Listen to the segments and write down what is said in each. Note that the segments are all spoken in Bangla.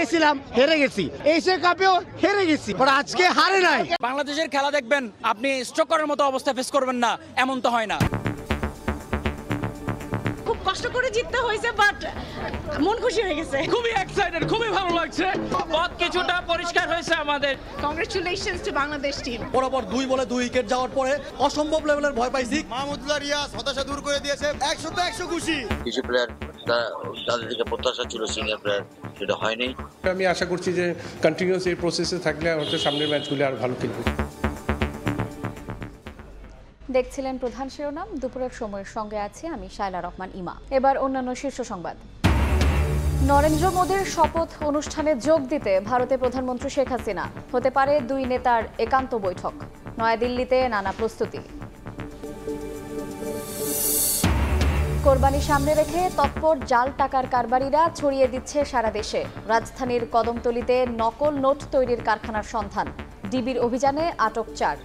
গেছিলাম হেরে গেছি এশিয়া কাপেও হেরে গেছি আজকে হারে নাই বাংলাদেশের খেলা দেখবেন আপনি স্ট্রোক মতো অবস্থা ফেস করবেন না এমন তো হয় না কষ্ট করে জিততে হয়েছে বাট মন খুশি হয়ে গেছে খুবই এক্সাইটেড খুবই ভালো লাগছে পথ কিছুটা পরিষ্কার হয়েছে আমাদের কংগ্রেচুলেশনস টু বাংলাদেশ টিম বরাবর দুই বলে দুই উইকেট যাওয়ার পরে অসম্ভব লেভেলের ভয় পাইছি মাহমুদুল্লাহ রিয়াজ হতাশা দূর করে দিয়েছে একশো তো একশো খুশি কিছু প্লেয়ার তাদের থেকে প্রত্যাশা ছিল সিনিয়র প্লেয়ার সেটা হয়নি আমি আশা করছি যে কন্টিনিউস এই প্রসেসে থাকলে হচ্ছে সামনের ম্যাচগুলি আর ভালো খেলবে দেখছিলেন প্রধান শিরোনাম দুপুরের সময়ের সঙ্গে আছে আমি শায়লা রহমান ইমা এবার অন্যান্য শীর্ষ সংবাদ নরেন্দ্র মোদীর শপথ অনুষ্ঠানে যোগ দিতে ভারতে প্রধানমন্ত্রী শেখ হাসিনা হতে পারে দুই নেতার একান্ত বৈঠক নয়াদিল্লিতে নানা প্রস্তুতি কোরবানি সামনে রেখে তৎপর জাল টাকার কারবারিরা ছড়িয়ে দিচ্ছে সারা দেশে রাজধানীর কদমতলিতে নকল নোট তৈরির কারখানার সন্ধান ডিবির অভিযানে আটক চার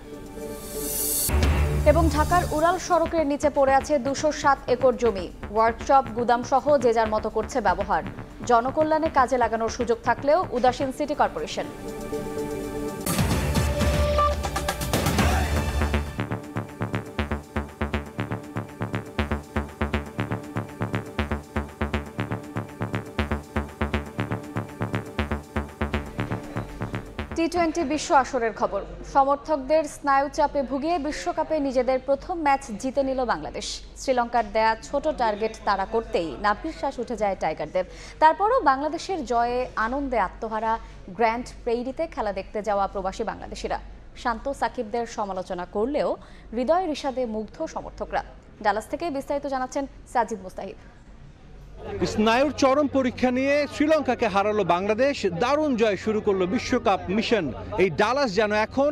এবং ঢাকার উড়াল সড়কের নিচে পড়ে আছে দুশো সাত একর জমি ওয়ার্কশপ গুদাম সহ যে যার মতো করছে ব্যবহার জনকল্যাণে কাজে লাগানোর সুযোগ থাকলেও উদাসীন সিটি কর্পোরেশন টোয়েন্টি বিশ্ব আসরের খবর সমর্থকদের স্নায়ুচাপে ভুগিয়ে বিশ্বকাপে নিজেদের প্রথম ম্যাচ জিতে নিল বাংলাদেশ শ্রীলঙ্কার দেয়া ছোট টার্গেট তারা করতেই নাপিশ্বাস উঠে যায় টাইগারদের তারপরও বাংলাদেশের জয়ে আনন্দে আত্মহারা গ্র্যান্ড প্রেইরিতে খেলা দেখতে যাওয়া প্রবাসী বাংলাদেশিরা শান্ত সাকিবদের সমালোচনা করলেও হৃদয় রিশাদে মুগ্ধ সমর্থকরা ডালাস থেকে বিস্তারিত জানাচ্ছেন সাজিদ মুস্তাহিদ স্নায়ুর চরম পরীক্ষা নিয়ে শ্রীলঙ্কাকে হারালো বাংলাদেশ দারুণ জয় শুরু করলো বিশ্বকাপ মিশন এই ডালাস যেন এখন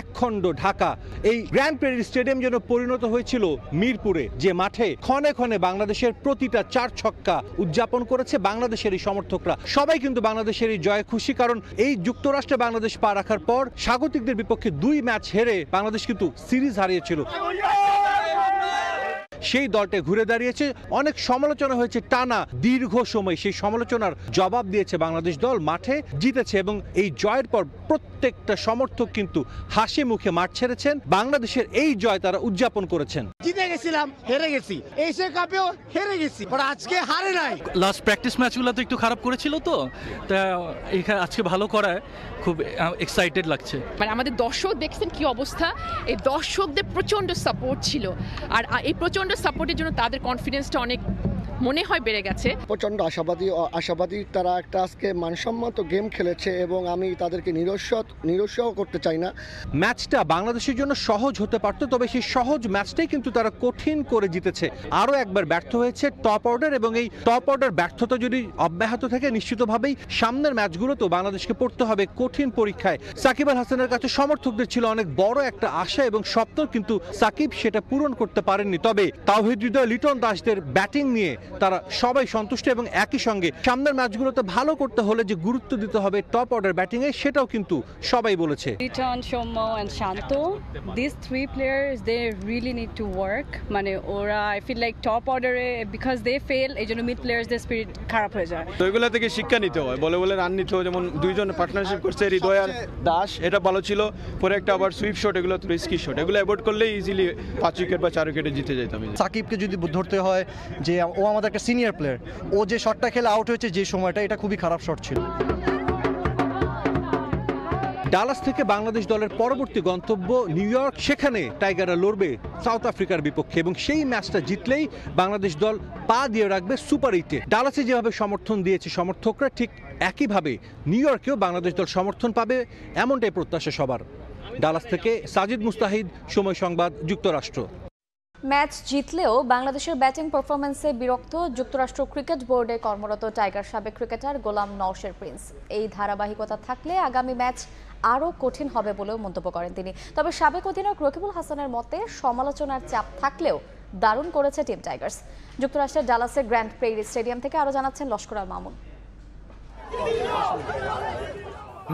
একখণ্ড ঢাকা এই গ্র্যান্ড প্রেরি স্টেডিয়াম যেন পরিণত হয়েছিল মিরপুরে যে মাঠে ক্ষণে ক্ষণে বাংলাদেশের প্রতিটা চার ছক্কা উদযাপন করেছে বাংলাদেশের এই সমর্থকরা সবাই কিন্তু বাংলাদেশের এই জয়ে খুশি কারণ এই যুক্তরাষ্ট্রে বাংলাদেশ পা রাখার পর স্বাগতিকদের বিপক্ষে দুই ম্যাচ হেরে বাংলাদেশ কিন্তু সিরিজ হারিয়েছিল সেই দলটা ঘুরে দাঁড়িয়েছে অনেক সমালোচনা হয়েছে টানা দীর্ঘ সময় সেই সমালোচনার জবাব দিয়েছে বাংলাদেশ দল মাঠে জিতেছে এবং এই জয়ের পর প্রত্যেকটা সমর্থক কিন্তু হাসি মুখে মাঠ ছেড়েছেন বাংলাদেশের এই জয় তারা উদযাপন করেছেন জিতে গেছিলাম হেরে গেছি এশিয়া কাপেও হেরে গেছি আজকে হারে নাই লাস্ট প্র্যাকটিস ম্যাচগুলো তো একটু খারাপ করেছিল তো তা এখানে আজকে ভালো করায় খুব এক্সাইটেড লাগছে মানে আমাদের দর্শক দেখছেন কি অবস্থা এই দর্শকদের প্রচন্ড সাপোর্ট ছিল আর এই প্রচন্ড সাপোর্টের জন্য তাদের কনফিডেন্সটা অনেক মনে হয় বেড়ে গেছে প্রচণ্ড আশাবাদী আশাবাদী তারা একটা আজকে মানসম্মত গেম খেলেছে এবং আমি তাদেরকে নিরস্ব নিরস্ব করতে চাই না ম্যাচটা বাংলাদেশের জন্য সহজ হতে পারত তবে সেই সহজ ম্যাচটাই কিন্তু তারা কঠিন করে জিতেছে আরও একবার ব্যর্থ হয়েছে টপ অর্ডার এবং এই টপ অর্ডার ব্যর্থতা যদি অব্যাহত থাকে নিশ্চিতভাবেই সামনের ম্যাচগুলোতেও বাংলাদেশকে পড়তে হবে কঠিন পরীক্ষায় সাকিব আল হাসানের কাছে সমর্থকদের ছিল অনেক বড় একটা আশা এবং স্বপ্ন কিন্তু সাকিব সেটা পূরণ করতে পারেননি তবে তাওহিদ হৃদয় লিটন দাসদের ব্যাটিং নিয়ে তারা সবাই সন্তুষ্ট এবং একই সঙ্গে সামনের ম্যাচগুলোতে ভালো করতে হলে যে গুরুত্ব দিতে হবে টপ অর্ডার ব্যাটিংয়ে সেটাও কিন্তু সবাই বলেছে return Soumya and Shanto this three players they really need to work মানে ওরা আই ফিল লাইক টপ অর্ডারে বিকজ দে ফেল এই জন্য মিড প্লেয়ার্স দে স্পিরিট খারাপ হয়ে যায় তো এগুলো থেকে শিক্ষা নিতে হয় বলে বলে রান নিতে হয় যেমন দুইজন পার্টনারশিপ করছে হৃদয় আর দাস এটা ভালো ছিল পরে একটা আবার সুইপ শট এগুলো রিস্কি শট এগুলো অ্যাভয়েড করলে ইজিলি পাঁচ উইকেট বা চার উইকেটে জিতে যেতাম সাকিবকে যদি ধরতে হয় যে ও আমার আমাদের একটা সিনিয়র প্লেয়ার ও যে শটটা খেলে আউট হয়েছে যে সময়টা এটা খুবই খারাপ শট ছিল ডালাস থেকে বাংলাদেশ দলের পরবর্তী গন্তব্য নিউ ইয়র্ক সেখানে টাইগাররা লড়বে সাউথ আফ্রিকার বিপক্ষে এবং সেই ম্যাচটা জিতলেই বাংলাদেশ দল পা দিয়ে রাখবে সুপার এইটে ডালাসে যেভাবে সমর্থন দিয়েছে সমর্থকরা ঠিক একইভাবে নিউ ইয়র্কেও বাংলাদেশ দল সমর্থন পাবে এমনটাই প্রত্যাশা সবার ডালাস থেকে সাজিদ মুস্তাহিদ সময় সংবাদ যুক্তরাষ্ট্র ম্যাচ জিতলেও বাংলাদেশের ব্যাটিং পারফরমেন্সে বিরক্ত যুক্তরাষ্ট্র ক্রিকেট বোর্ডে কর্মরত টাইগার সাবেক ক্রিকেটার গোলাম নওশের প্রিন্স এই ধারাবাহিকতা থাকলে আগামী ম্যাচ আরও কঠিন হবে বলেও মন্তব্য করেন তিনি তবে সাবেক অধিনায়ক রকিবুল হাসানের মতে সমালোচনার চাপ থাকলেও দারুণ করেছে টিম টাইগার্স যুক্তরাষ্ট্রের ডালাসের গ্র্যান্ড প্রেইরি স্টেডিয়াম থেকে আরও জানাচ্ছেন লস্কর মামুন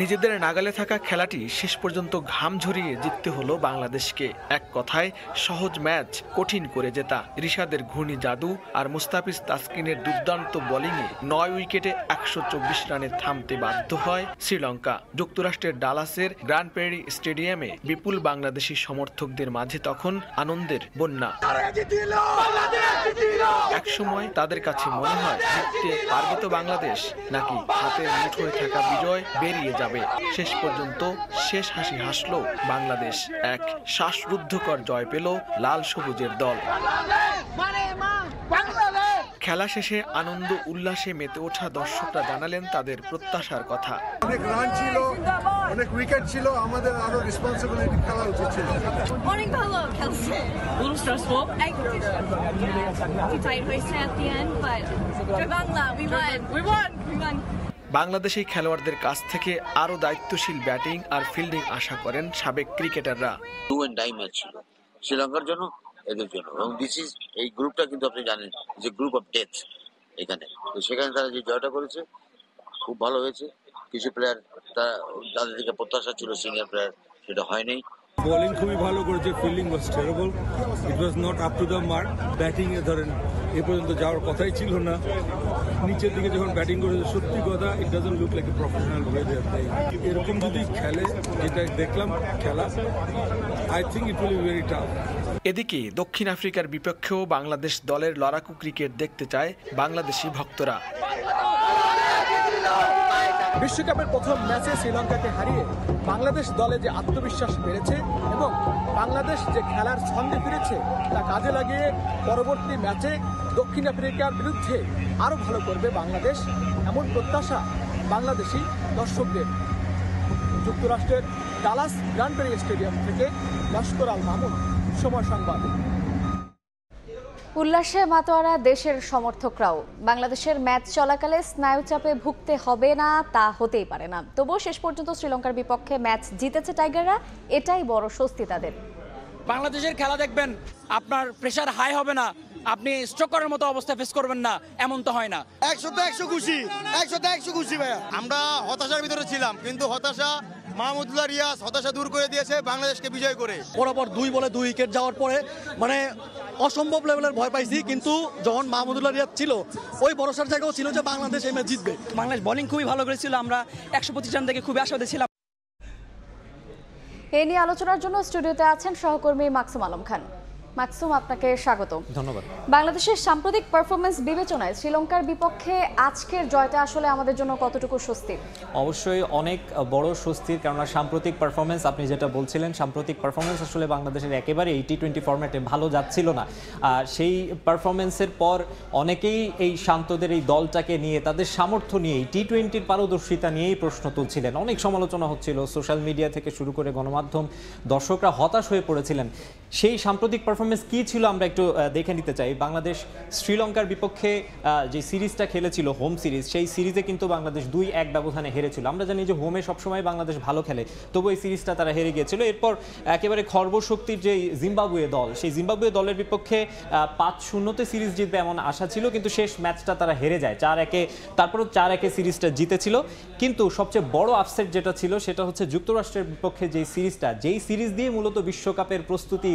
নিজেদের নাগালে থাকা খেলাটি শেষ পর্যন্ত ঘাম ঝরিয়ে জিততে হলো বাংলাদেশকে এক কথায় সহজ ম্যাচ কঠিন করে জেতা রিশাদের ঘূর্ণি জাদু আর মুস্তাফিজ তাসকিনের দুর্দান্ত বোলিংয়ে নয় উইকেটে একশো চব্বিশ রানে থামতে বাধ্য হয় শ্রীলঙ্কা যুক্তরাষ্ট্রের ডালাসের গ্র্যান্ড পেরি স্টেডিয়ামে বিপুল বাংলাদেশি সমর্থকদের মাঝে তখন আনন্দের বন্যা একসময় তাদের কাছে মনে হয় জিততে পারবে তো বাংলাদেশ নাকি হাতের মুঠোয় থাকা বিজয় বেরিয়ে যাবে শেষ পর্যন্ত শেষ হাসি হাসল বাংলাদেশ এক শ্বাসরুদ্ধকর জয় পেল লাল সবুজের দল খেলা শেষে আনন্দ উল্লাসে মেতে ওঠা দর্শকরা জানালেন তাদের প্রত্যাশার কথা অনেক রান ছিল অনেক উইকেট ছিল আমাদের আরো রেসপন্সিবিলিটি খেলা উচিত ছিল অনেক ভালো খেলছে হয়েছে বাংলাদেশি খেলোয়াড়দের কাছ থেকে আরও দায়িত্বশীল ব্যাটিং আর ফিল্ডিং আশা করেন সাবেক ক্রিকেটাররা টু অ্যান্ড ডাই ম্যাচ ছিল শ্রীলঙ্কার জন্য এদের জন্য এবং দিস ইজ এই গ্রুপটা কিন্তু আপনি জানেন যে গ্রুপ অফ ডেথ এখানে তো সেখানে তারা যে জয়টা করেছে খুব ভালো হয়েছে কিছু প্লেয়ার তারা তাদের দিকে প্রত্যাশা ছিল সিনিয়র প্লেয়ার সেটা হয়নি বোলিং খুবই ভালো করেছে fielding was terrible it was not up to the mark এ ধরেন এ পর্যন্ত যাওয়ার কথাই ছিল না নিচের দিকে যখন ব্যাটিং করেছে সত্যি কথা it doesn't look like a professional এরকম যদি খেলে যেটা দেখলাম খেলা I think it will very tough এদিকে দক্ষিণ আফ্রিকার বিপক্ষেও বাংলাদেশ দলের লড়াকু ক্রিকেট দেখতে চায় বাংলাদেশি ভক্তরা বিশ্বকাপের প্রথম ম্যাচে শ্রীলঙ্কাকে হারিয়ে বাংলাদেশ দলে যে আত্মবিশ্বাস বেড়েছে এবং বাংলাদেশ যে খেলার ছন্দে ফিরেছে তা কাজে লাগিয়ে পরবর্তী ম্যাচে দক্ষিণ আফ্রিকার বিরুদ্ধে আরও ভালো করবে বাংলাদেশ এমন প্রত্যাশা বাংলাদেশি দর্শকদের যুক্তরাষ্ট্রের ডালাস গ্রান্ড স্টেডিয়াম থেকে লস্কর আল মামুন সময় সংবাদ উল্লাসে মাতোয়ারা দেশের সমর্থকরাও বাংলাদেশের ম্যাচ চলাকালে স্নায়ুচাপে ভুগতে হবে না তা হতেই পারে না তবুও শেষ পর্যন্ত শ্রীলঙ্কার বিপক্ষে ম্যাচ জিতেছে টাইগাররা এটাই বড় স্বস্তি তাদের বাংলাদেশের খেলা দেখবেন আপনার প্রেশার হাই হবে না আপনি স্ট্রোক করার মতো অবস্থা ফেস করবেন না এমন তো হয় না একশো তো একশো খুশি একশো তো একশো খুশি ভাইয়া আমরা হতাশার ভিতরে ছিলাম কিন্তু হতাশা মাহমুদুল্লাহ রিয়াজ হতাশা দূর করে দিয়েছে বাংলাদেশকে বিজয় করে পরপর দুই বলে দুই উইকেট যাওয়ার পরে মানে অসম্ভব লেভেলের ভয় পাইছি কিন্তু যখন মাহমুদুল্লাহ রিয়াজ ছিল ওই ভরসার জায়গাও ছিল যে বাংলাদেশ এই ম্যাচ জিতবে বাংলাদেশ বোলিং খুবই ভালো করেছিল আমরা একশো পঁচিশ রান থেকে খুবই আশা ছিলাম এ নিয়ে আলোচনার জন্য স্টুডিওতে আছেন সহকর্মী মাকসুম আলম খান মাকসুম আপনাকে স্বাগত ধন্যবাদ বাংলাদেশের সাম্প্রতিক পারফরমেন্স বিবেচনায় শ্রীলঙ্কার বিপক্ষে আজকের জয়টা আসলে আমাদের জন্য কতটুকু স্বস্তি অবশ্যই অনেক বড় স্বস্তির কেননা সাম্প্রতিক পারফরমেন্স আপনি যেটা বলছিলেন সাম্প্রতিক পারফরমেন্স আসলে বাংলাদেশের একেবারে এই টি টোয়েন্টি ফর্ম্যাটে ভালো যাচ্ছিল না আর সেই পারফরমেন্সের পর অনেকেই এই শান্তদের এই দলটাকে নিয়ে তাদের সামর্থ্য নিয়েই টি টোয়েন্টির পারদর্শিতা নিয়েই প্রশ্ন তুলছিলেন অনেক সমালোচনা হচ্ছিল সোশ্যাল মিডিয়া থেকে শুরু করে গণমাধ্যম দর্শকরা হতাশ হয়ে পড়েছিলেন সেই সাম্প্রতিক পারফরমেন্স পারফরমেন্স কী ছিল আমরা একটু দেখে নিতে চাই বাংলাদেশ শ্রীলঙ্কার বিপক্ষে যে সিরিজটা খেলেছিল হোম সিরিজ সেই সিরিজে কিন্তু বাংলাদেশ দুই এক ব্যবধানে হেরেছিল আমরা জানি যে হোমে সবসময় বাংলাদেশ ভালো খেলে তবু এই সিরিজটা তারা হেরে গিয়েছিল এরপর একেবারে খর্বশক্তির যে জিম্বাবুয়ে দল সেই জিম্বাবুয়ে দলের বিপক্ষে পাঁচ শূন্যতে সিরিজ জিতবে এমন আশা ছিল কিন্তু শেষ ম্যাচটা তারা হেরে যায় চার একে তারপরও চার একে সিরিজটা জিতেছিল কিন্তু সবচেয়ে বড় আপসেট যেটা ছিল সেটা হচ্ছে যুক্তরাষ্ট্রের বিপক্ষে যে সিরিজটা যেই সিরিজ দিয়ে মূলত বিশ্বকাপের প্রস্তুতি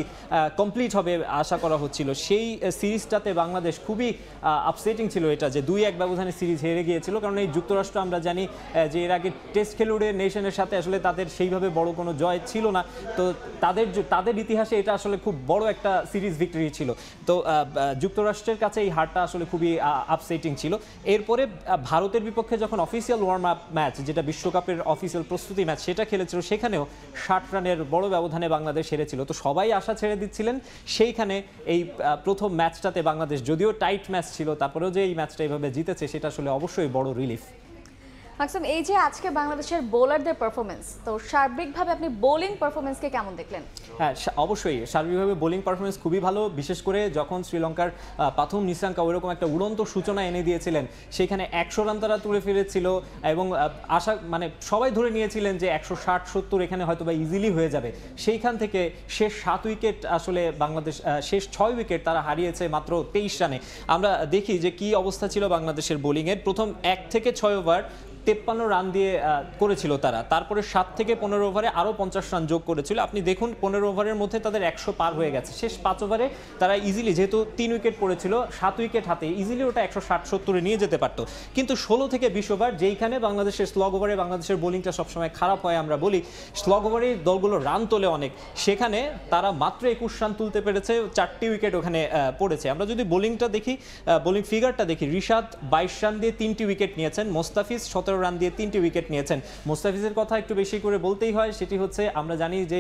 কমপ্লিট সিরিজ হবে আশা করা হচ্ছিল সেই সিরিজটাতে বাংলাদেশ খুবই আপসেটিং ছিল এটা যে দুই এক ব্যবধানে সিরিজ হেরে গিয়েছিল কারণ এই যুক্তরাষ্ট্র আমরা জানি যে এর আগে টেস্ট খেলুড়ে নেশনের সাথে আসলে তাদের সেইভাবে বড় কোনো জয় ছিল না তো তাদের তাদের ইতিহাসে এটা আসলে খুব বড় একটা সিরিজ ভিক্টরি ছিল তো যুক্তরাষ্ট্রের কাছে এই হারটা আসলে খুবই আপসেটিং ছিল এরপরে ভারতের বিপক্ষে যখন অফিসিয়াল ওয়ার্ম আপ ম্যাচ যেটা বিশ্বকাপের অফিসিয়াল প্রস্তুতি ম্যাচ সেটা খেলেছিল সেখানেও ষাট রানের বড় ব্যবধানে বাংলাদেশ হেরেছিল তো সবাই আশা ছেড়ে দিচ্ছিলেন সেইখানে এই প্রথম ম্যাচটাতে বাংলাদেশ যদিও টাইট ম্যাচ ছিল তারপরেও যে এই ম্যাচটা এইভাবে জিতেছে সেটা আসলে অবশ্যই বড় রিলিফ মাকসুম এই যে আজকে বাংলাদেশের বোলারদের পারফরমেন্স তো সার্বিকভাবে আপনি বোলিং পারফরমেন্সকে কেমন দেখলেন হ্যাঁ অবশ্যই সার্বিকভাবে বোলিং পারফরমেন্স খুবই ভালো বিশেষ করে যখন শ্রীলঙ্কার প্রথম নিশাঙ্কা ওইরকম একটা উড়ন্ত সূচনা এনে দিয়েছিলেন সেখানে একশো রান তারা তুলে ফিরেছিল এবং আশা মানে সবাই ধরে নিয়েছিলেন যে একশো ষাট সত্তর এখানে হয়তো বা ইজিলি হয়ে যাবে সেইখান থেকে শেষ সাত উইকেট আসলে বাংলাদেশ শেষ ছয় উইকেট তারা হারিয়েছে মাত্র তেইশ রানে আমরা দেখি যে কি অবস্থা ছিল বাংলাদেশের বোলিংয়ের প্রথম এক থেকে ছয় ওভার তেপ্পান্ন রান দিয়ে করেছিল তারা তারপরে সাত থেকে পনেরো ওভারে আরও পঞ্চাশ রান যোগ করেছিল আপনি দেখুন পনেরো ওভারের মধ্যে তাদের একশো পার হয়ে গেছে শেষ পাঁচ ওভারে তারা ইজিলি যেহেতু তিন উইকেট পড়েছিল সাত উইকেট হাতে ইজিলি ওটা একশো ষাট সত্তরে নিয়ে যেতে পারত কিন্তু ষোলো থেকে বিশ ওভার যেইখানে বাংলাদেশের স্লগ ওভারে বাংলাদেশের বোলিংটা সবসময় খারাপ হয় আমরা বলি স্লগ ওভারে দলগুলো রান তোলে অনেক সেখানে তারা মাত্র একুশ রান তুলতে পেরেছে চারটি উইকেট ওখানে পড়েছে আমরা যদি বোলিংটা দেখি বোলিং ফিগারটা দেখি রিশাদ বাইশ রান দিয়ে তিনটি উইকেট নিয়েছেন মোস্তাফিজ সতেরো সতেরো রান দিয়ে তিনটি উইকেট নিয়েছেন মুস্তাফিজের কথা একটু বেশি করে বলতেই হয় সেটি হচ্ছে আমরা জানি যে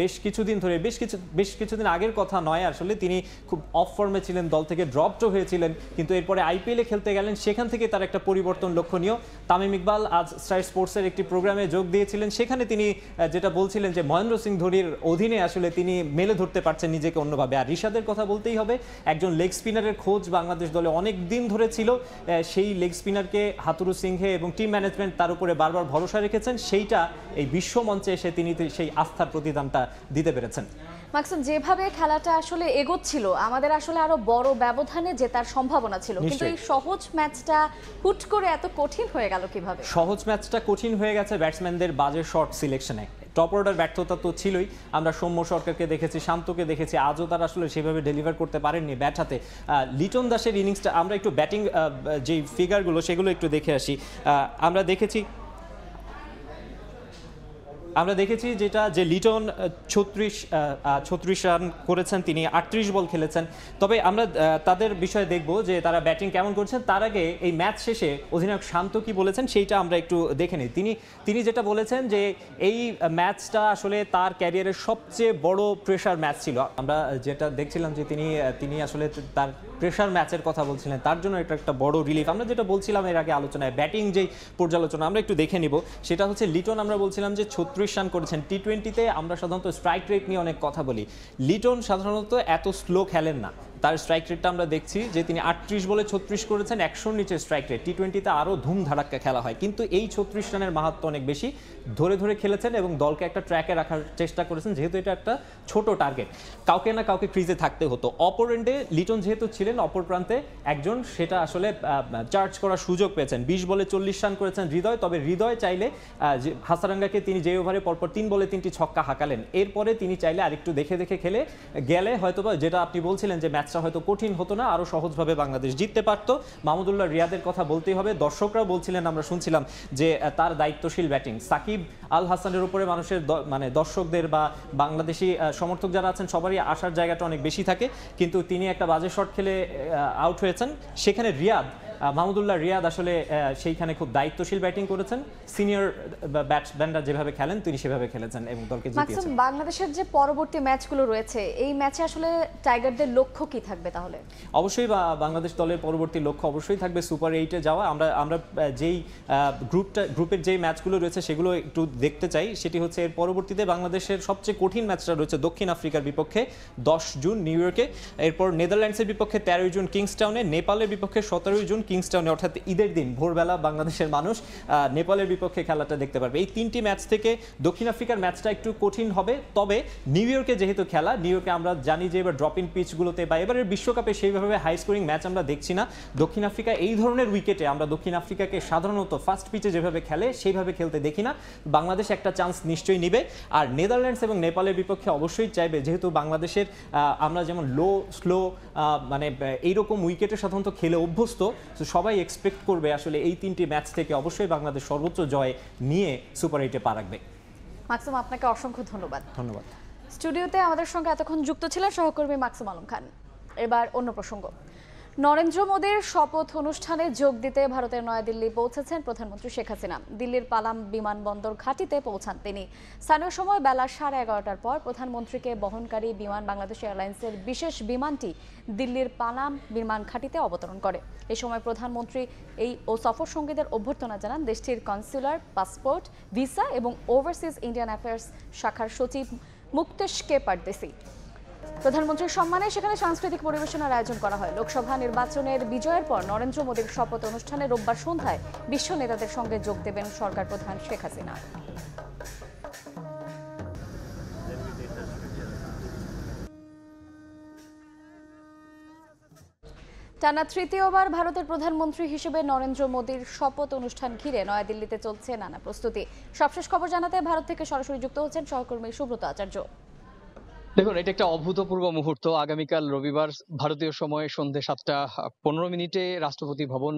বেশ কিছুদিন ধরে বেশ কিছু বেশ কিছুদিন আগের কথা নয় আসলে তিনি খুব অফ ফর্মে ছিলেন দল থেকে ড্রপটও হয়েছিলেন কিন্তু এরপরে আইপিএলে খেলতে গেলেন সেখান থেকে তার একটা পরিবর্তন লক্ষণীয় তামিম ইকবাল আজ স্টার স্পোর্টসের একটি প্রোগ্রামে যোগ দিয়েছিলেন সেখানে তিনি যেটা বলছিলেন যে মহেন্দ্র সিং ধোনির অধীনে আসলে তিনি মেলে ধরতে পারছেন নিজেকে অন্যভাবে আর ঋষাদের কথা বলতেই হবে একজন লেগ স্পিনারের খোঁজ বাংলাদেশ দলে অনেক দিন ধরে ছিল সেই লেগ স্পিনারকে হাতুরু সিংহে এবং টিম ম্যানেজমেন্ট তার উপরে বারবার ভরসা রেখেছেন সেইটা এই বিশ্ব মঞ্চে এসে তিনি সেই আস্থার প্রতিদানটা দিতে পেরেছেন ম্যাক্সিম যেভাবে খেলাটা আসলে এগোচ্ছিল আমাদের আসলে আরো বড় ব্যবধানে জেতার সম্ভাবনা ছিল কিন্তু এই সহজ ম্যাচটা হুট করে এত কঠিন হয়ে গেল কিভাবে সহজ ম্যাচটা কঠিন হয়ে গেছে ব্যাটসম্যানদের বাজে শর্ট সিলেকশনে টপ অর্ডার ব্যর্থতা তো ছিলই আমরা সৌম্য সরকারকে দেখেছি শান্তকে দেখেছি আজও তারা আসলে সেভাবে ডেলিভার করতে পারেননি ব্যাট হাতে লিটন দাসের ইনিংসটা আমরা একটু ব্যাটিং যে ফিগারগুলো সেগুলো একটু দেখে আসি আমরা দেখেছি আমরা দেখেছি যেটা যে লিটন ছত্রিশ ছত্রিশ রান করেছেন তিনি আটত্রিশ বল খেলেছেন তবে আমরা তাদের বিষয়ে দেখব যে তারা ব্যাটিং কেমন করছেন তার আগে এই ম্যাচ শেষে অধিনায়ক শান্ত কি বলেছেন সেইটা আমরা একটু দেখে নিই তিনি তিনি যেটা বলেছেন যে এই ম্যাচটা আসলে তার ক্যারিয়ারের সবচেয়ে বড় প্রেশার ম্যাচ ছিল আমরা যেটা দেখছিলাম যে তিনি তিনি আসলে তার প্রেশার ম্যাচের কথা বলছিলেন তার জন্য এটা একটা বড় রিলিফ আমরা যেটা বলছিলাম এর আগে আলোচনায় ব্যাটিং যেই পর্যালোচনা আমরা একটু দেখে নিব সেটা হচ্ছে লিটন আমরা বলছিলাম যে ছত্রিশ রিস্ট্রিকশান করেছেন টি টোয়েন্টিতে আমরা সাধারণত স্ট্রাইক রেট নিয়ে অনেক কথা বলি লিটন সাধারণত এত স্লো খেলেন না তার স্ট্রাইক রেটটা আমরা দেখছি যে তিনি আটত্রিশ বলে ছত্রিশ করেছেন একশোর নিচে স্ট্রাইক রেট টি টোয়েন্টিতে আরও ধুমধারাক্কা খেলা হয় কিন্তু এই ছত্রিশ রানের মাহাত্ম অনেক বেশি ধরে ধরে খেলেছেন এবং দলকে একটা ট্র্যাকে রাখার চেষ্টা করেছেন যেহেতু এটা একটা ছোট টার্গেট কাউকে না কাউকে ক্রিজে থাকতে হতো অপর এন্ডে লিটন যেহেতু ছিলেন অপর প্রান্তে একজন সেটা আসলে চার্জ করার সুযোগ পেয়েছেন বিশ বলে চল্লিশ রান করেছেন হৃদয় তবে হৃদয় চাইলে হাসারাঙ্গাকে তিনি যে ওভারে পরপর তিন বলে তিনটি ছক্কা হাঁকালেন এরপরে তিনি চাইলে আরেকটু দেখে দেখে খেলে গেলে হয়তোবা যেটা আপনি বলছিলেন যে ম্যাচ ম্যাচটা হয়তো কঠিন হতো না আরও সহজভাবে বাংলাদেশ জিততে পারত মাহমুদুল্লাহ রিয়াদের কথা বলতেই হবে দর্শকরা বলছিলেন আমরা শুনছিলাম যে তার দায়িত্বশীল ব্যাটিং সাকিব আল হাসানের উপরে মানুষের মানে দর্শকদের বা বাংলাদেশি সমর্থক যারা আছেন সবারই আসার জায়গাটা অনেক বেশি থাকে কিন্তু তিনি একটা বাজে শট খেলে আউট হয়েছেন সেখানে রিয়াদ মাহমুদুল্লাহ রিয়াদ আসলে সেইখানে খুব দায়িত্বশীল ব্যাটিং করেছেন সিনিয়র ব্যাটসম্যানরা যেভাবে খেলেন তিনি সেভাবে খেলেছেন এবং দলকে জিতিয়েছেন বাংলাদেশের যে পরবর্তী ম্যাচগুলো রয়েছে এই ম্যাচে আসলে টাইগারদের লক্ষ্য কি থাকবে তাহলে অবশ্যই বাংলাদেশ দলের পরবর্তী লক্ষ্য অবশ্যই থাকবে সুপার এইটে যাওয়া আমরা আমরা যেই গ্রুপটা গ্রুপের যেই ম্যাচগুলো রয়েছে সেগুলো একটু দেখতে চাই সেটি হচ্ছে এর পরবর্তীতে বাংলাদেশের সবচেয়ে কঠিন ম্যাচটা রয়েছে দক্ষিণ আফ্রিকার বিপক্ষে দশ জুন নিউ ইয়র্কে এরপর নেদারল্যান্ডসের বিপক্ষে তেরোই জুন কিংসটাউনে নেপালের বিপক্ষে সতেরোই জুন কিংস্টাউনে অর্থাৎ ঈদের দিন ভোরবেলা বাংলাদেশের মানুষ নেপালের বিপক্ষে খেলাটা দেখতে পারবে এই তিনটি ম্যাচ থেকে দক্ষিণ আফ্রিকার ম্যাচটা একটু কঠিন হবে তবে নিউ ইয়র্কে যেহেতু খেলা নিউ ইয়র্কে আমরা জানি যে এবার ড্রপ ইন পিচগুলোতে বা এবারের বিশ্বকাপে সেইভাবে হাই স্কোরিং ম্যাচ আমরা দেখছি না দক্ষিণ আফ্রিকা এই ধরনের উইকেটে আমরা দক্ষিণ আফ্রিকাকে সাধারণত ফার্স্ট পিচে যেভাবে খেলে সেইভাবে খেলতে দেখি না বাংলাদেশ একটা চান্স নিশ্চয়ই নিবে আর নেদারল্যান্ডস এবং নেপালের বিপক্ষে অবশ্যই চাইবে যেহেতু বাংলাদেশের আমরা যেমন লো স্লো মানে এইরকম উইকেটে সাধারণত খেলে অভ্যস্ত তো সবাই এক্সপেক্ট করবে আসলে এই তিনটি ম্যাচ থেকে অবশ্যই বাংলাদেশ সর্বোচ্চ জয় নিয়ে সুপার এইটে পা রাখবে মাকসুম আপনাকে অসংখ্য ধন্যবাদ ধন্যবাদ স্টুডিওতে আমাদের সঙ্গে এতক্ষণ যুক্ত ছিলেন সহকর্মী মাকসুম আলম খান এবার অন্য প্রসঙ্গ নরেন্দ্র মোদীর শপথ অনুষ্ঠানে যোগ দিতে ভারতের নয়াদিল্লি পৌঁছেছেন প্রধানমন্ত্রী শেখ হাসিনা দিল্লির পালাম বিমানবন্দর ঘাটিতে পৌঁছান তিনি স্থানীয় সময় বেলা সাড়ে এগারোটার পর প্রধানমন্ত্রীকে বহনকারী বিমান বাংলাদেশ এয়ারলাইন্সের বিশেষ বিমানটি দিল্লির পালাম বিমান ঘাটিতে অবতরণ করে এ সময় প্রধানমন্ত্রী এই ও সফর সঙ্গীদের অভ্যর্থনা জানান দেশটির কনসুলার পাসপোর্ট ভিসা এবং ওভারসিজ ইন্ডিয়ান অ্যাফেয়ার্স শাখার সচিব মুক্তেশ কে পারদেসি প্রধানমন্ত্রীর সম্মানে সেখানে সাংস্কৃতিক পরিবেশনার আয়োজন করা হয় লোকসভা নির্বাচনের বিজয়ের পর নরেন্দ্র মোদীর শপথ অনুষ্ঠানে রোববার সন্ধ্যায় বিশ্ব নেতাদের সঙ্গে যোগ দেবেন সরকার প্রধান শেখ হাসিনা টানা তৃতীয়বার ভারতের প্রধানমন্ত্রী হিসেবে নরেন্দ্র মোদীর শপথ অনুষ্ঠান ঘিরে নয়াদিল্লিতে চলছে নানা প্রস্তুতি সবশেষ খবর জানাতে ভারত থেকে সরাসরি যুক্ত হচ্ছেন সহকর্মী সুব্রত আচার্য দেখুন এটা একটা অভূতপূর্ব মুহূর্ত আগামীকাল রবিবার ভারতীয় সময় সন্ধে সাতটা পনেরো মিনিটে রাষ্ট্রপতি ভবন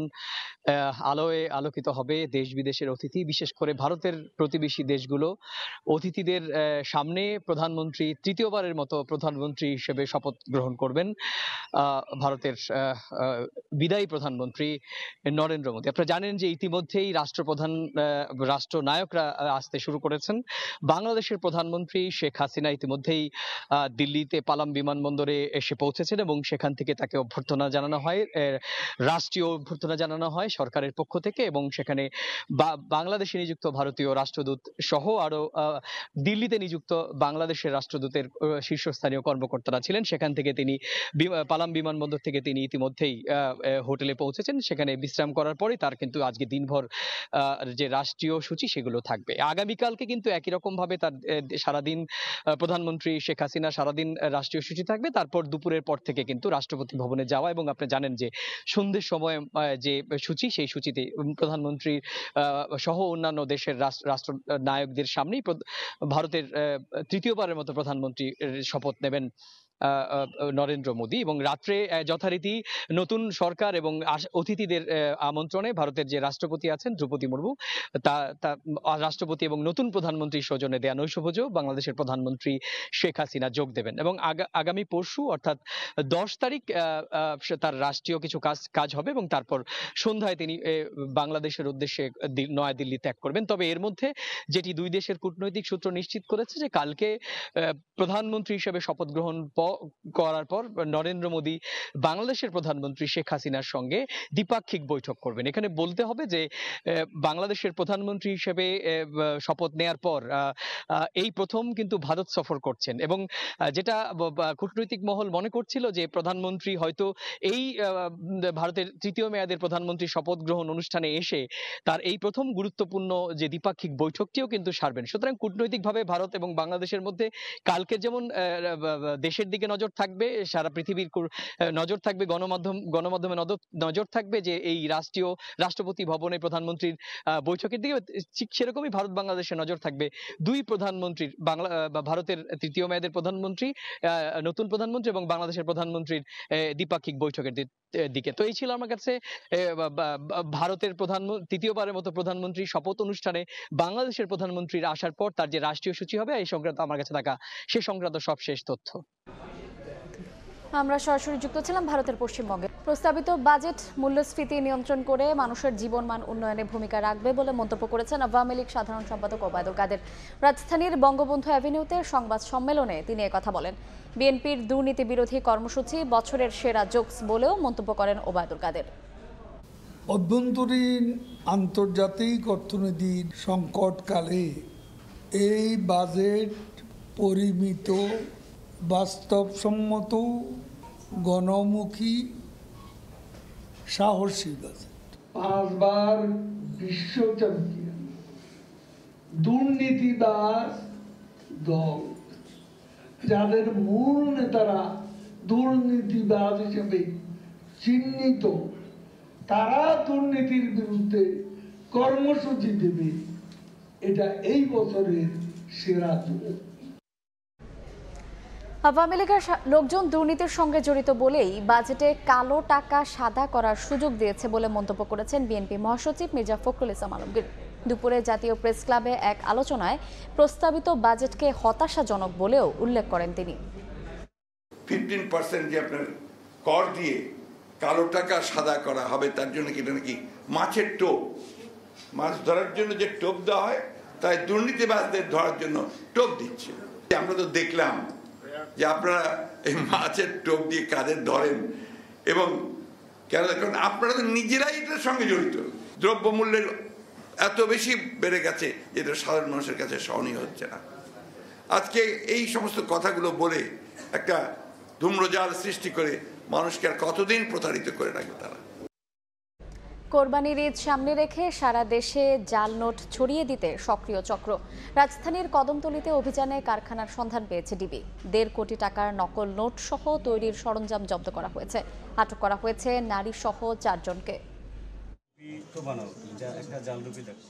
আলোয় আলোকিত হবে দেশ বিদেশের অতিথি বিশেষ করে ভারতের প্রতিবেশী দেশগুলো অতিথিদের সামনে প্রধানমন্ত্রী তৃতীয়বারের মতো প্রধানমন্ত্রী হিসেবে শপথ গ্রহণ করবেন ভারতের বিদায়ী প্রধানমন্ত্রী নরেন্দ্র মোদী আপনারা জানেন যে ইতিমধ্যেই রাষ্ট্রপ্রধান রাষ্ট্রনায়করা আসতে শুরু করেছেন বাংলাদেশের প্রধানমন্ত্রী শেখ হাসিনা ইতিমধ্যেই দিল্লিতে পালাম বিমানবন্দরে এসে পৌঁছেছেন এবং সেখান থেকে তাকে অভ্যর্থনা জানানো হয় রাষ্ট্রীয় অভ্যর্থনা জানানো হয় সরকারের পক্ষ থেকে এবং সেখানে বাংলাদেশে নিযুক্ত ভারতীয় রাষ্ট্রদূত সহ আরো দিল্লিতে নিযুক্ত বাংলাদেশের রাষ্ট্রদূতের শীর্ষস্থানীয় কর্মকর্তারা ছিলেন সেখান থেকে তিনি পালাম বিমানবন্দর থেকে তিনি ইতিমধ্যেই হোটেলে পৌঁছেছেন সেখানে বিশ্রাম করার পরে তার কিন্তু আজকে দিনভর যে রাষ্ট্রীয় সূচি সেগুলো থাকবে আগামীকালকে কিন্তু একই রকম ভাবে তার সারাদিন প্রধানমন্ত্রী শেখ হাসিনা হাসিনা সারাদিন রাষ্ট্রীয় সূচি থাকবে তারপর দুপুরের পর থেকে কিন্তু রাষ্ট্রপতি ভবনে যাওয়া এবং আপনি জানেন যে সন্ধ্যের সময় যে সূচি সেই সূচিতে প্রধানমন্ত্রী সহ অন্যান্য দেশের রাষ্ট্র নায়কদের সামনেই ভারতের তৃতীয়বারের মতো প্রধানমন্ত্রী শপথ নেবেন নরেন্দ্র মোদী এবং রাত্রে যথারীতি নতুন সরকার এবং অতিথিদের আমন্ত্রণে ভারতের যে রাষ্ট্রপতি আছেন দ্রৌপদী মুর্মু তা রাষ্ট্রপতি এবং নতুন প্রধানমন্ত্রী সৌজনে দেয়া নৈশভোজ বাংলাদেশের প্রধানমন্ত্রী শেখ হাসিনা যোগ দেবেন এবং আগামী পরশু অর্থাৎ দশ তারিখ তার রাষ্ট্রীয় কিছু কাজ কাজ হবে এবং তারপর সন্ধ্যায় তিনি বাংলাদেশের উদ্দেশ্যে নয়াদিল্লি ত্যাগ করবেন তবে এর মধ্যে যেটি দুই দেশের কূটনৈতিক সূত্র নিশ্চিত করেছে যে কালকে প্রধানমন্ত্রী হিসেবে শপথ গ্রহণ পর করার পর নরেন্দ্র মোদী বাংলাদেশের প্রধানমন্ত্রী শেখ হাসিনার সঙ্গে দ্বিপাক্ষিক বৈঠক করবেন এখানে বলতে হবে যে বাংলাদেশের প্রধানমন্ত্রী হিসেবে শপথ নেয়ার পর এই প্রথম কিন্তু ভারত সফর করছেন এবং যেটা কূটনৈতিক মহল মনে করছিল যে প্রধানমন্ত্রী হয়তো এই ভারতের তৃতীয় মেয়াদের প্রধানমন্ত্রী শপথ গ্রহণ অনুষ্ঠানে এসে তার এই প্রথম গুরুত্বপূর্ণ যে দ্বিপাক্ষিক বৈঠকটিও কিন্তু সারবেন সুতরাং কূটনৈতিকভাবে ভারত এবং বাংলাদেশের মধ্যে কালকে যেমন দেশের দিকে নজর থাকবে সারা পৃথিবীর নজর থাকবে গণমাধ্যম গণমাধ্যমে নজর থাকবে যে এই রাষ্ট্রীয় রাষ্ট্রপতি ভবনে প্রধানমন্ত্রীর বৈঠকের দিকে ঠিক সেরকমই ভারত বাংলাদেশে নজর থাকবে দুই প্রধানমন্ত্রীর বাংলা ভারতের তৃতীয় মেয়াদের প্রধানমন্ত্রী নতুন প্রধানমন্ত্রী এবং বাংলাদেশের প্রধানমন্ত্রীর দ্বিপাক্ষিক বৈঠকের দিকে তো এই ছিল আমার কাছে ভারতের প্রধান তৃতীয়বারের মতো প্রধানমন্ত্রী শপথ অনুষ্ঠানে বাংলাদেশের প্রধানমন্ত্রীর আসার পর তার যে রাষ্ট্রীয় সূচি হবে এই সংক্রান্ত আমার কাছে থাকা সে সংক্রান্ত সবশেষ তথ্য আমরা সরাসরি যুক্ত ছিলাম ভারতের পশ্চিমবঙ্গে প্রস্তাবিত বাজেট মূল্যস্ফীতি নিয়ন্ত্রণ করে মানুষের জীবনমান উন্নয়নে ভূমিকা রাখবে বলে মন্তব্য করেছেন আওয়ামী লীগ সাধারণ সম্পাদক ওবায়দ কাদের রাজধানীর বঙ্গবন্ধু অ্যাভিনিউতে সংবাদ সম্মেলনে তিনি কথা বলেন বিএনপির দুর্নীতি বিরোধী কর্মসূচি বছরের সেরা জোকস বলেও মন্তব্য করেন ওবায়দুল কাদের অভ্যন্তরীণ আন্তর্জাতিক অর্থনীতির সংকটকালে এই বাজেট পরিমিত বাস্তবসম্মত গণমুখী সাহসী বাজেট পাঁচবার বিশ্ব চ্যাম্পিয়ন দুর্নীতিবাজ দল যাদের মূল নেতারা দুর্নীতিবাজ হিসেবে চিহ্নিত তারা দুর্নীতির বিরুদ্ধে কর্মসূচি দেবে এটা এই বছরের সেরা যুগ আওয়ামী লীগের লোকজন দুর্নীতির সঙ্গে জড়িত বলেই বাজেটে কালো টাকা সাদা করার সুযোগ দিয়েছে বলে মন্তব্য করেছেন বিএনপি মহাসচিব মির্জা ফখরুল ইসলাম আলমগীর দুপুরে জাতীয় প্রেস ক্লাবে এক আলোচনায় প্রস্তাবিত বাজেটকে হতাশাজনক বলেও উল্লেখ করেন তিনি ফিফটিন পার্সেন্ট যে আপনার কর দিয়ে কালো টাকা সাদা করা হবে তার জন্য কি নাকি মাছের টোপ মাছ ধরার জন্য যে টোপ দেওয়া হয় তাই দুর্নীতিবাজদের ধরার জন্য টোপ দিচ্ছে আমরা তো দেখলাম যে আপনারা এই মাছের টোপ দিয়ে কাদের ধরেন এবং কেন কারণ আপনারা তো নিজেরাই এটার সঙ্গে জড়িত দ্রব্যমূল্যের এত বেশি বেড়ে গেছে যেটা সাধারণ মানুষের কাছে সহনীয় হচ্ছে না আজকে এই সমস্ত কথাগুলো বলে একটা ধূম্রজাল সৃষ্টি করে মানুষকে আর কতদিন প্রতারিত করে রাখবে তারা কোরবানির ঈদ সামনে রেখে সারা দেশে জাল নোট ছড়িয়ে দিতে সক্রিয় চক্র রাজধানীর কদমতলিতে অভিযানে কারখানার সন্ধান পেয়েছে ডিবি দেড় কোটি টাকার নকল নোট সহ তৈরির সরঞ্জাম জব্দ করা হয়েছে আটক করা হয়েছে নারী সহ চারজনকে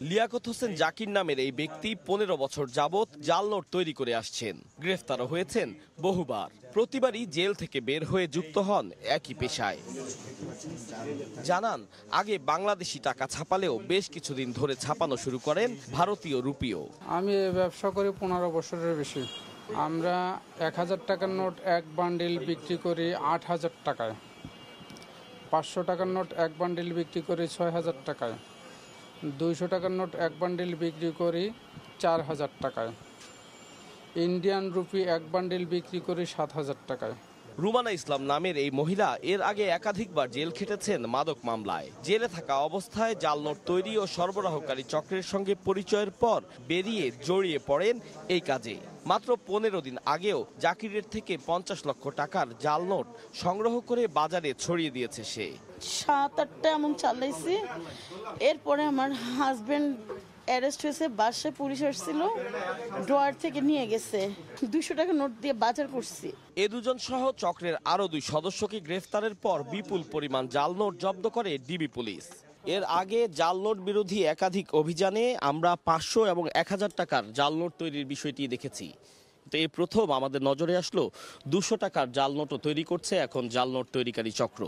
লিয়াকত হোসেন জাকির নামের এই ব্যক্তি পনেরো বছর যাবৎ জাল নোট তৈরি করে আসছেন গ্রেফতারও হয়েছেন বহুবার প্রতিবারই জেল থেকে বের হয়ে যুক্ত হন একই পেশায় জানান আগে বাংলাদেশি টাকা ছাপালেও বেশ কিছুদিন ধরে ছাপানো শুরু করেন ভারতীয় রুপিও আমি ব্যবসা করি পনেরো বছরের বেশি আমরা এক হাজার টাকার নোট এক বান্ডিল বিক্রি করি আট হাজার টাকায় পাঁচশো টাকার নোট এক বান্ডিল বিক্রি করি ছয় হাজার টাকায় দুইশো টাকার নোট এক বান্ডিল বিক্রি করি চার হাজার টাকায় ইন্ডিয়ান রুপি এক বান্ডিল বিক্রি করি সাত হাজার টাকায় রুমানা ইসলাম নামের এই মহিলা এর আগে একাধিকবার জেল খেটেছেন মাদক মামলায় জেলে থাকা অবস্থায় জাল নোট তৈরি ও সরবরাহকারী চক্রের সঙ্গে পরিচয়ের পর বেরিয়ে জড়িয়ে পড়েন এই কাজে মাত্র পনেরো দিন আগেও জাকিরের থেকে পঞ্চাশ লক্ষ টাকার জাল নোট সংগ্রহ করে বাজারে ছড়িয়ে দিয়েছে সে সাত আটটা এমন চালাইছি এরপরে আমার হাজবেন্ড অ্যারেস্ট হয়েছে বাসে পুলিশ আসছিল ড্রয়ার থেকে নিয়ে গেছে দুশো টাকা নোট দিয়ে বাজার করছি এ দুজন সহ চক্রের আরও দুই সদস্যকে গ্রেফতারের পর বিপুল পরিমাণ জাল নোট জব্দ করে ডিবি পুলিশ এর আগে জাল নোট বিরোধী একাধিক অভিযানে আমরা পাঁচশো এবং এক হাজার টাকার জাল নোট তৈরির বিষয়টি দেখেছি তো এই প্রথম আমাদের নজরে আসলো দুশো টাকার জাল নোটও তৈরি করছে এখন জাল নোট তৈরিকারী চক্র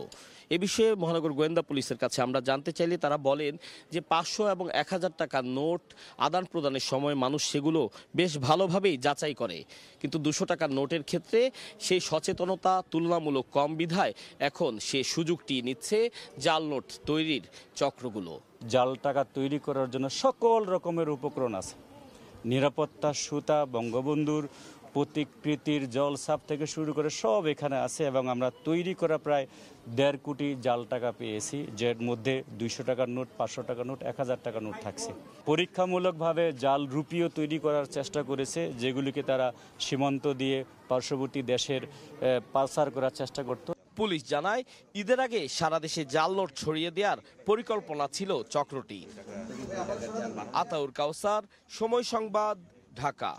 এ বিষয়ে মহানগর গোয়েন্দা পুলিশের কাছে আমরা জানতে চাইলে তারা বলেন যে পাঁচশো এবং এক হাজার টাকা নোট আদান প্রদানের সময় মানুষ সেগুলো বেশ ভালোভাবেই যাচাই করে কিন্তু দুশো টাকার নোটের ক্ষেত্রে সেই সচেতনতা তুলনামূলক কম বিধায় এখন সে সুযোগটি নিচ্ছে জাল নোট তৈরির চক্রগুলো জাল টাকা তৈরি করার জন্য সকল রকমের উপকরণ আছে নিরাপত্তা সুতা বঙ্গবন্ধুর প্রতিকৃতির জল সাপ থেকে শুরু করে সব এখানে আছে এবং আমরা তৈরি করা প্রায় দেড় কোটি জাল টাকা পেয়েছি যার মধ্যে দুইশো টাকার নোট পাঁচশো টাকার নোট এক হাজার টাকার নোট থাকছে পরীক্ষামূলকভাবে জাল রুপিও তৈরি করার চেষ্টা করেছে যেগুলিকে তারা সীমান্ত দিয়ে পার্শ্ববর্তী দেশের পাচার করার চেষ্টা করত পুলিশ জানায় ঈদের আগে সারা দেশে জাল নোট ছড়িয়ে দেওয়ার পরিকল্পনা ছিল চক্রটি আতাউর কাউসার সময় সংবাদ ঢাকা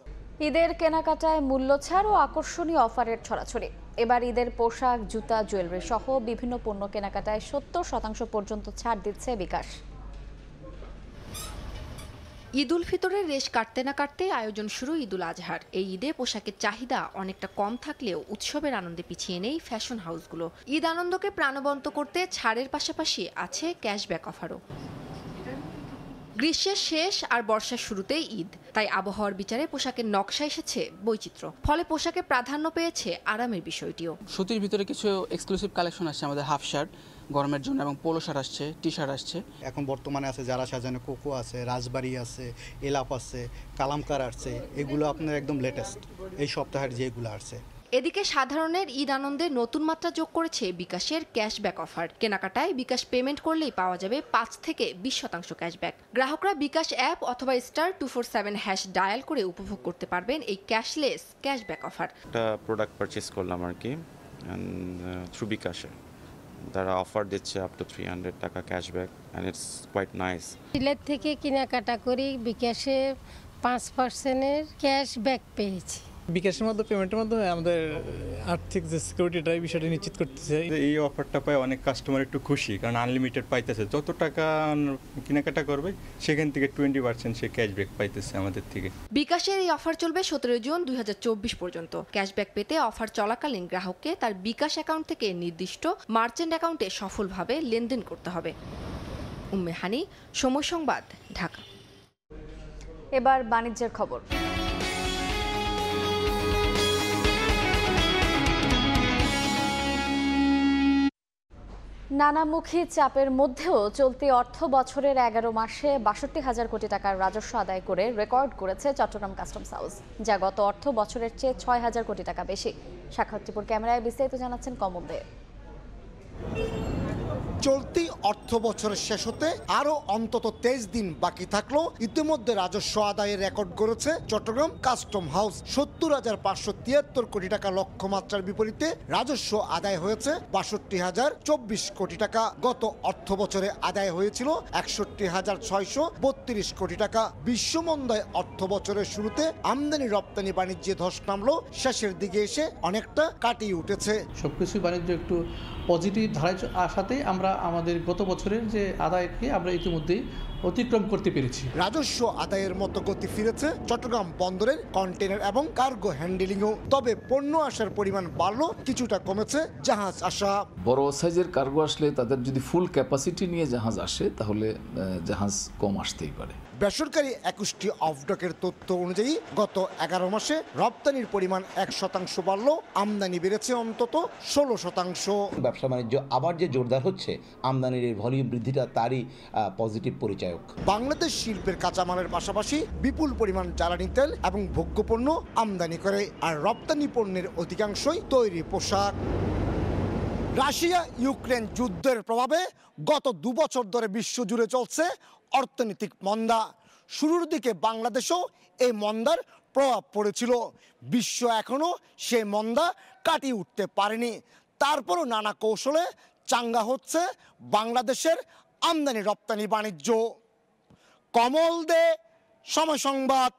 ঈদের কেনাকাটায় মূল্য ছাড় ও আকর্ষণীয় অফারের ছড়াছড়ি এবার ঈদের পোশাক জুতা জুয়েলারি সহ বিভিন্ন পণ্য কেনাকাটায় সত্তর শতাংশ পর্যন্ত ছাড় দিচ্ছে বিকাশ ঈদুল ফিতরের রেশ কাটতে না কাটতে আয়োজন শুরু ঈদুল আজহার এই ঈদে পোশাকের চাহিদা অনেকটা কম থাকলেও উৎসবের আনন্দে পিছিয়ে নেই ফ্যাশন হাউসগুলো ঈদ আনন্দকে প্রাণবন্ত করতে ছাড়ের পাশাপাশি আছে ক্যাশব্যাক অফারও গ্রীষ্মের শেষ আর বর্ষার শুরুতেই ঈদ তাই আবহাওয়ার বিচারে পোশাকের নকশা এসেছে বৈচিত্র্য ফলে পোশাকে প্রাধান্য পেয়েছে আরামের বিষয়টিও সুতির ভিতরে কিছু এক্সক্লুসিভ কালেকশন আসছে আমাদের হাফ শার্ট গরমের জন্য এবং পোলো শার্ট আসছে টি শার্ট আসছে এখন বর্তমানে আছে যারা সাজানো কোকো আছে রাজবাড়ি আছে এলাপ আছে কালামকার আসছে এগুলো আপনার একদম লেটেস্ট এই সপ্তাহের যেগুলো আসছে এদিকে সাধারণের ঈদ আনন্দে নতুন মাত্রা যোগ করেছে বিকাশের ক্যাশব্যাক অফার কেনাকাটায় বিকাশ পেমেন্ট করলেই পাওয়া যাবে পাঁচ থেকে বিশ শতাংশ ক্যাশব্যাক গ্রাহকরা বিকাশ অ্যাপ অথবা star two four seven hash dial করে উপভোগ করতে পারবেন এই ক্যাশলেস ক্যাশব্যাক অফার একটা প্রোডাক্ট পারচেস করলাম আর কি থ্রু uh, বিকাশে তারা অফার দিচ্ছে আপ টু থ্রি হান্ড্রেড টাকা cashback and it's quite nice Sylhet থেকে কেনাকাটা করি বিকাশে পাঁচ পার্সেন্টের ক্যাশব্যাক পেয়েছি বিকাশের মাধ্যমে পেমেন্টের মাধ্যমে আমাদের আর্থিক যে সিকিউরিটিটা এই বিষয়টা নিশ্চিত করতেছে এই অফারটা পায় অনেক কাস্টমার একটু খুশি কারণ আনলিমিটেড পাইতেছে যত টাকা কেনাকাটা করবে সেখান থেকে টোয়েন্টি পার্সেন্ট সে ক্যাশব্যাক পাইতেছে আমাদের থেকে বিকাশের এই অফার চলবে সতেরো জুন দুই পর্যন্ত ক্যাশব্যাক পেতে অফার চলাকালীন গ্রাহককে তার বিকাশ অ্যাকাউন্ট থেকে নির্দিষ্ট মার্চেন্ট অ্যাকাউন্টে সফলভাবে লেনদেন করতে হবে উম্মেহানি সময় সংবাদ ঢাকা এবার বাণিজ্যের খবর নানামুখী চাপের মধ্যেও চলতি অর্থ বছরের এগারো মাসে বাষট্টি হাজার কোটি টাকার রাজস্ব আদায় করে রেকর্ড করেছে চট্টগ্রাম কাস্টমস হাউস যা গত অর্থ বছরের চেয়ে ছয় হাজার কোটি টাকা বেশি সাক্ষাৎটিপুর ক্যামেরায় বিস্তারিত জানাচ্ছেন কমল দেব চলতি অর্থ বছরের শেষ হতে আরও অন্তত তেইশ দিন বাকি থাকলো ইতিমধ্যে রাজস্ব আদায়ের রেকর্ড গড়েছে চট্টগ্রাম কাস্টম হাউস সত্তর হাজার পাঁচশো তিয়াত্তর কোটি টাকা লক্ষ্যমাত্রার বিপরীতে রাজস্ব আদায় হয়েছে বাষট্টি হাজার চব্বিশ কোটি টাকা গত অর্থ বছরে আদায় হয়েছিল একষট্টি হাজার ছয়শো বত্রিশ কোটি টাকা বিশ্বমন্দায় অর্থ বছরের শুরুতে আমদানি রপ্তানি বাণিজ্যে ধস নামলো শেষের দিকে এসে অনেকটা কাটিয়ে উঠেছে সবকিছু বাণিজ্য একটু পজিটিভ ধারায় আসাতেই আমরা আমাদের গত বছরের যে আদায়কে আমরা ইতিমধ্যেই অতিক্রম করতে পেরেছি রাজস্ব আদায়ের মতো গতি ফিরেছে চট্টগ্রাম বন্দরের কন্টেনার এবং কার্গো হ্যান্ডেলিংও তবে পণ্য আসার পরিমাণ বাড়লো কিছুটা কমেছে জাহাজ আসা বড় সাইজের কার্গো আসলে তাদের যদি ফুল ক্যাপাসিটি নিয়ে জাহাজ আসে তাহলে জাহাজ কম আসতেই পারে বেসরকারি একুশটি অফডকের তথ্য অনুযায়ী গত এগারো মাসে রপ্তানির পরিমাণ এক শতাংশ বাড়ল আমদানি বেড়েছে অন্তত ষোলো শতাংশ ব্যবসা বাণিজ্য আবার যে জোরদার হচ্ছে আমদানির এই ভলিউম বৃদ্ধিটা তারই পজিটিভ পরিচায়ক বাংলাদেশ শিল্পের কাঁচামালের পাশাপাশি বিপুল পরিমাণ জ্বালানি তেল এবং ভোগ্যপণ্য আমদানি করে আর রপ্তানি পণ্যের অধিকাংশই তৈরি পোশাক রাশিয়া ইউক্রেন যুদ্ধের প্রভাবে গত দুবছর ধরে বিশ্বজুড়ে চলছে অর্থনৈতিক মন্দা শুরুর দিকে বাংলাদেশও এই মন্দার প্রভাব পড়েছিল বিশ্ব এখনও সেই মন্দা কাটিয়ে উঠতে পারেনি তারপরও নানা কৌশলে চাঙ্গা হচ্ছে বাংলাদেশের আমদানি রপ্তানি বাণিজ্য কমল দে সময় সংবাদ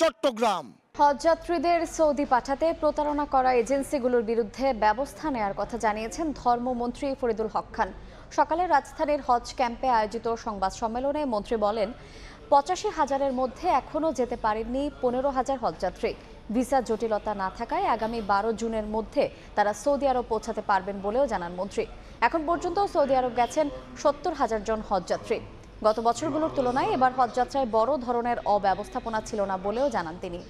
চট্টগ্রাম হজযাত্রীদের সৌদি পাঠাতে প্রতারণা করা এজেন্সিগুলোর বিরুদ্ধে ব্যবস্থা নেয়ার কথা জানিয়েছেন ধর্মমন্ত্রী ফরিদুল হক খান সকালে রাজধানীর হজ ক্যাম্পে আয়োজিত সংবাদ সম্মেলনে মন্ত্রী বলেন পঁচাশি হাজারের মধ্যে এখনও যেতে পারেননি পনেরো হাজার হজযাত্রী ভিসা জটিলতা না থাকায় আগামী বারো জুনের মধ্যে তারা সৌদি আরব পৌঁছাতে পারবেন বলেও জানান মন্ত্রী এখন পর্যন্ত সৌদি আরব গেছেন সত্তর হাজার জন হজযাত্রী গত বছরগুলোর তুলনায় এবার হজযাত্রায় বড় ধরনের অব্যবস্থাপনা ছিল না বলেও জানান তিনি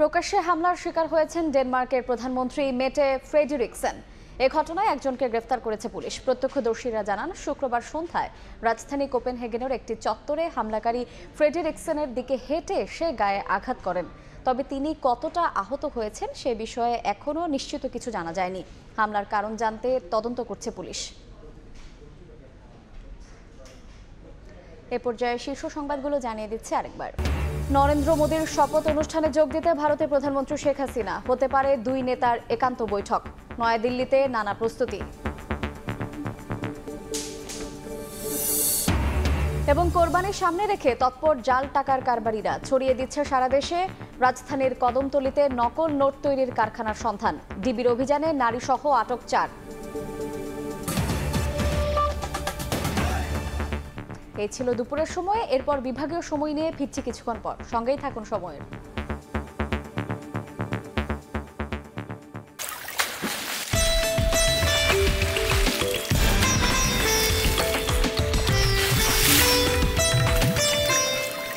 প্রকাশ্যে হামলার শিকার হয়েছেন ডেনমার্কের প্রধানমন্ত্রী মেটে ফ্রেডরিকসেন এ ঘটনায় একজনকে গ্রেফতার করেছে পুলিশ প্রত্যক্ষদর্শীরা জানান শুক্রবার সন্ধ্যায় রাজধানী কোপেনহেগেনের একটি চত্বরে হামলাকারী ফ্রেডেরিকসেনের দিকে হেঁটে সে গায়ে আঘাত করেন তবে তিনি কতটা আহত হয়েছেন সে বিষয়ে এখনও নিশ্চিত কিছু জানা যায়নি হামলার কারণ জানতে তদন্ত করছে পুলিশ এ পর্যায়ে শীর্ষ সংবাদগুলো জানিয়ে দিচ্ছে আরেকবার নরেন্দ্র মোদীর শপথ অনুষ্ঠানে যোগ দিতে ভারতের প্রধানমন্ত্রী শেখ হাসিনা হতে পারে দুই নেতার একান্ত বৈঠক নয়াদিল্লিতে নানা প্রস্তুতি এবং কোরবানির সামনে রেখে তৎপর জাল টাকার কারবারিরা ছড়িয়ে দিচ্ছে সারা দেশে রাজধানীর কদমতলিতে নকল নোট তৈরির কারখানার সন্ধান ডিবির অভিযানে নারী সহ আটক চার এই ছিল দুপুরের সময় এরপর বিভাগীয় সময় নিয়ে ফিরছি কিছুক্ষণ পর সঙ্গেই থাকুন সময়ের